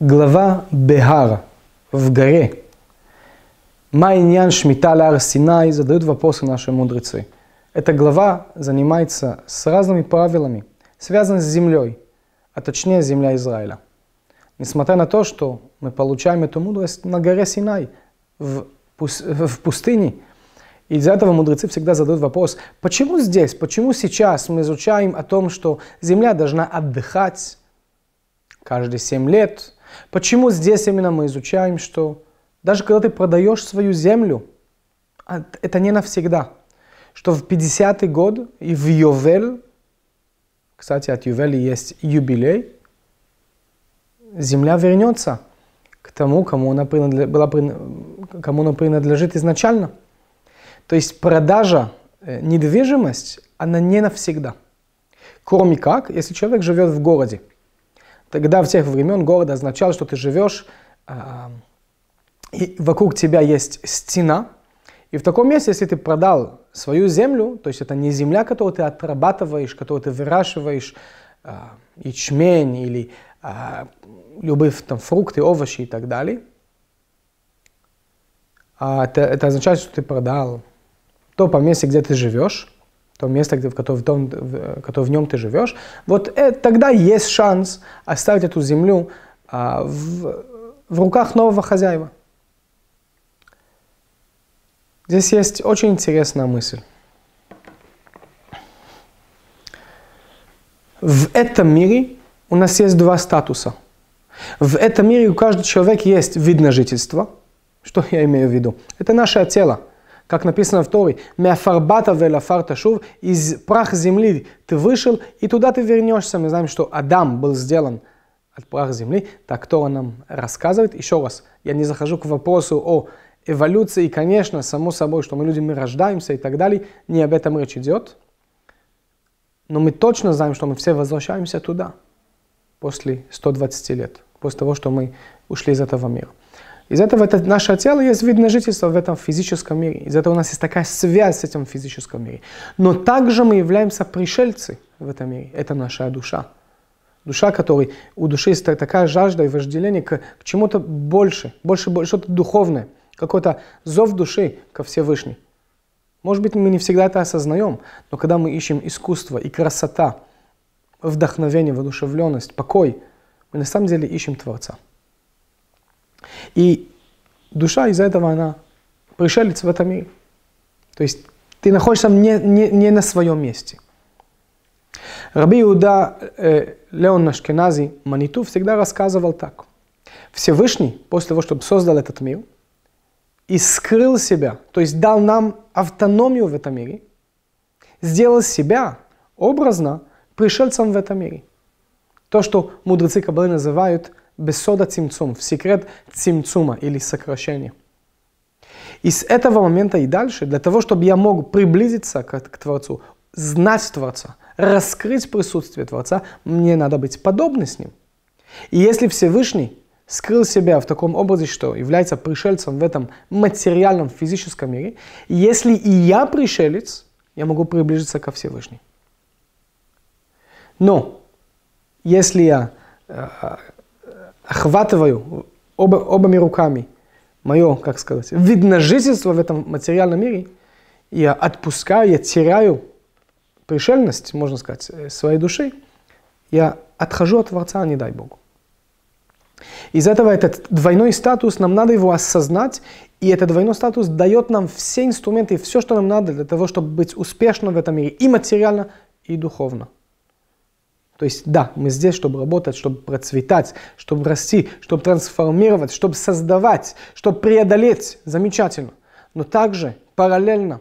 глава Бехар в горе. Майньян Шмита Ляр Синай задают вопросы наши мудрецы. Эта глава занимается с разными правилами, связанными с землей, а точнее земля Израиля. Несмотря на то, что мы получаем эту мудрость на горе Синай, в, пустыне, и из этого мудрецы всегда задают вопрос, почему здесь, почему сейчас мы изучаем о том, что земля должна отдыхать каждые семь лет, Почему здесь именно мы изучаем, что даже когда ты продаешь свою землю, а это не навсегда. Что в 50-й год и в Ювель, кстати, от Ювели есть юбилей, земля вернется к тому, кому она, принадлеж... была... кому она принадлежит изначально. То есть продажа э, недвижимость, она не навсегда. Кроме как, если человек живет в городе – Тогда в тех времен города означало, что ты живешь, а, и вокруг тебя есть стена. И в таком месте, если ты продал свою землю, то есть это не земля, которую ты отрабатываешь, которую ты выращиваешь, а, ячмень или а, любые там, фрукты, овощи и так далее, это, это означает, что ты продал то поместье, где ты живешь, то место, где, в, котором, в, дом, в, э, которое в нем ты живешь, вот э, тогда есть шанс оставить эту землю а, в, в руках нового хозяева. Здесь есть очень интересная мысль. В этом мире у нас есть два статуса. В этом мире у каждого человека есть вид на жительство. Что я имею в виду? Это наше тело. Как написано в Торе, «Меафарбата велафарта шув» – «Из прах земли ты вышел, и туда ты вернешься». Мы знаем, что Адам был сделан от прах земли. Так Тора нам рассказывает. Еще раз, я не захожу к вопросу о эволюции, и, конечно, само собой, что мы люди, мы рождаемся и так далее. Не об этом речь идет. Но мы точно знаем, что мы все возвращаемся туда после 120 лет, после того, что мы ушли из этого мира. Из этого это наше тело есть видно жительство в этом физическом мире. Из этого у нас есть такая связь с этим физическим миром. Но также мы являемся пришельцы в этом мире. Это наша душа. Душа, которой у души есть такая жажда и вожделение к, к чему-то больше, больше, больше, что-то духовное, какой-то зов души ко Всевышней. Может быть, мы не всегда это осознаем, но когда мы ищем искусство и красота, вдохновение, воодушевленность, покой, мы на самом деле ищем Творца. И душа из этого, она пришелец в этом мире. То есть ты находишься не, не, не на своем месте. Раби Иуда э, Леон Нашкенази Маниту всегда рассказывал так. Всевышний, после того, чтобы создал этот мир, и скрыл себя, то есть дал нам автономию в этом мире, сделал себя образно пришельцем в этом мире. То, что мудрецы Кабалы называют בסוד Цимцум, в секрет цимцума или сокращения. И с этого момента и дальше, для того, чтобы я мог приблизиться к, к Творцу, знать Творца, раскрыть присутствие Творца, мне надо быть подобным с Ним. И если Всевышний скрыл себя в таком образе, что является пришельцем в этом материальном физическом мире, если и я пришелец, я могу приближиться ко Всевышнему. Но если я э, охватываю оба, обами руками мое, как сказать, видно жительство в этом материальном мире, я отпускаю, я теряю пришельность, можно сказать, э, своей души, я отхожу от Творца, не дай Богу. Из этого этот двойной статус, нам надо его осознать, и этот двойной статус дает нам все инструменты, все, что нам надо для того, чтобы быть успешным в этом мире, и материально, и духовно. То есть да, мы здесь, чтобы работать, чтобы процветать, чтобы расти, чтобы трансформировать, чтобы создавать, чтобы преодолеть. Замечательно. Но также параллельно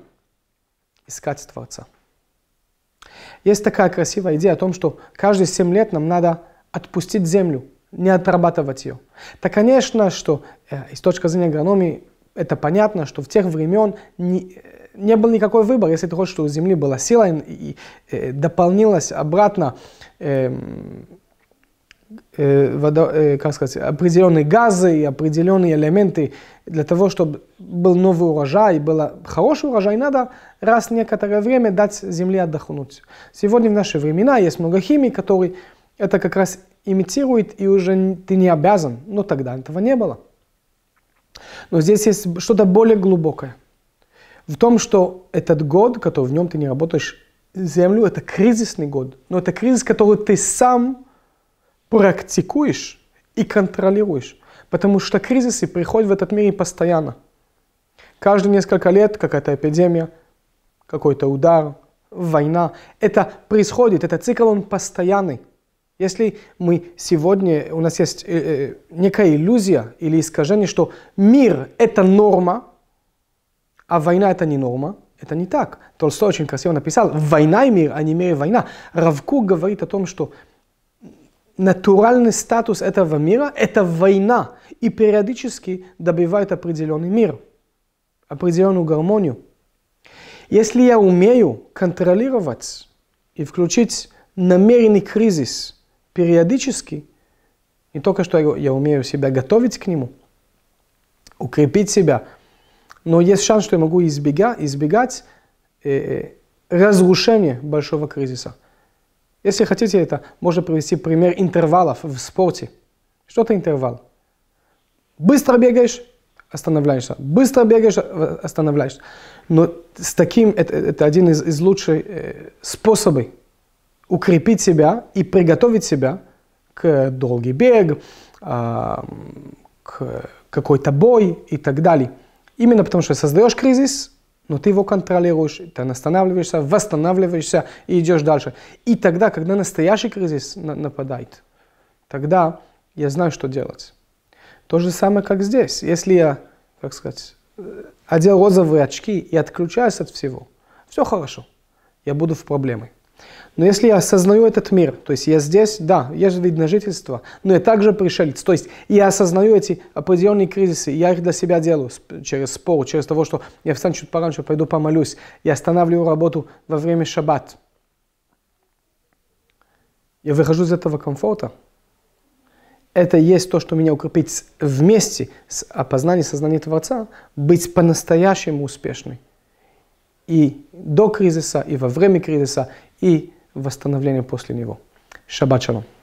искать Творца. Есть такая красивая идея о том, что каждые 7 лет нам надо отпустить землю, не отрабатывать ее. Да, конечно, что э, с точки зрения агрономии это понятно, что в тех времен не, э, не был никакой выбор, если ты хочешь, чтобы у Земли была сила и, и э, дополнилась обратно э, э, водо, э, как сказать, определенные газы и определенные элементы для того, чтобы был новый урожай, был хороший урожай, надо раз в некоторое время дать Земле отдохнуть. Сегодня в наши времена есть много химии, которые это как раз имитирует, и уже ты не обязан. Но тогда этого не было. Но здесь есть что-то более глубокое – в том, что этот год, который в нем ты не работаешь землю, это кризисный год, но это кризис, который ты сам практикуешь и контролируешь. Потому что кризисы приходят в этот мир постоянно. Каждые несколько лет какая-то эпидемия, какой-то удар, война. Это происходит, этот цикл, он постоянный. Если мы сегодня, у нас есть э, э, некая иллюзия или искажение, что мир – это норма – а война это не норма, это не так. Толстой очень красиво написал, война и мир, а не мир и война. Равкук говорит о том, что натуральный статус этого мира – это война, и периодически добивает определенный мир, определенную гармонию. Если я умею контролировать и включить намеренный кризис периодически, не только что я умею себя готовить к нему, укрепить себя – но есть шанс, что я могу избегать, избегать э, э, разрушения большого кризиса. Если хотите это, можно привести пример интервалов в спорте. Что это интервал? Быстро бегаешь, останавливаешься. Быстро бегаешь, останавливаешься. Но с таким, это, это один из, из лучших э, способов укрепить себя и приготовить себя к долгий бег, э, к какой-то бой и так далее. Именно потому что создаешь кризис, но ты его контролируешь, ты останавливаешься, восстанавливаешься и идешь дальше. И тогда, когда настоящий кризис на нападает, тогда я знаю, что делать. То же самое, как здесь. Если я, как сказать, э, одел розовые очки и отключаюсь от всего, все хорошо, я буду в проблемы. Но если я осознаю этот мир, то есть я здесь, да, я же вид на жительство, но я также пришелец, то есть я осознаю эти определенные кризисы, я их для себя делаю через спор, через того, что я встану чуть пораньше, пойду помолюсь, я останавливаю работу во время шаббат. Я выхожу из этого комфорта. Это есть то, что меня укрепит вместе с опознанием сознания Творца, быть по-настоящему успешным и до кризиса, и во время кризиса, и восстановление после него. Шаббат шалом.